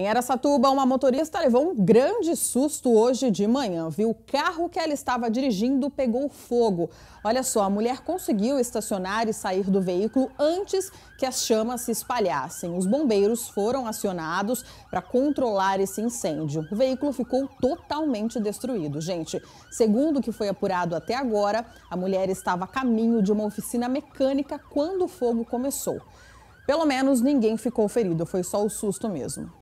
Em Aracatuba, uma motorista levou um grande susto hoje de manhã, viu? O carro que ela estava dirigindo pegou fogo. Olha só, a mulher conseguiu estacionar e sair do veículo antes que as chamas se espalhassem. Os bombeiros foram acionados para controlar esse incêndio. O veículo ficou totalmente destruído. Gente, segundo o que foi apurado até agora, a mulher estava a caminho de uma oficina mecânica quando o fogo começou. Pelo menos ninguém ficou ferido, foi só o susto mesmo.